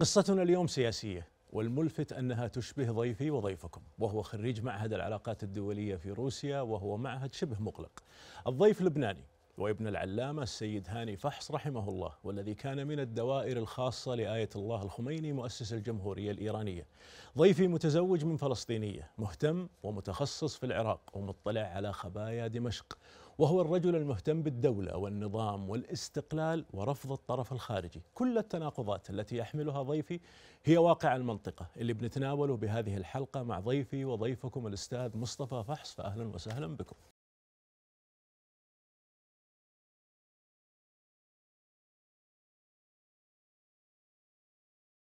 قصتنا اليوم سياسية والملفت أنها تشبه ضيفي وضيفكم وهو خريج معهد العلاقات الدولية في روسيا وهو معهد شبه مقلق الضيف لبناني وابن العلامة السيد هاني فحص رحمه الله والذي كان من الدوائر الخاصة لآية الله الخميني مؤسس الجمهورية الإيرانية ضيفي متزوج من فلسطينية مهتم ومتخصص في العراق ومطلع على خبايا دمشق وهو الرجل المهتم بالدولة والنظام والاستقلال ورفض الطرف الخارجي كل التناقضات التي يحملها ضيفي هي واقع المنطقة اللي بنتناوله بهذه الحلقة مع ضيفي وضيفكم الأستاذ مصطفى فحص فأهلا وسهلا بكم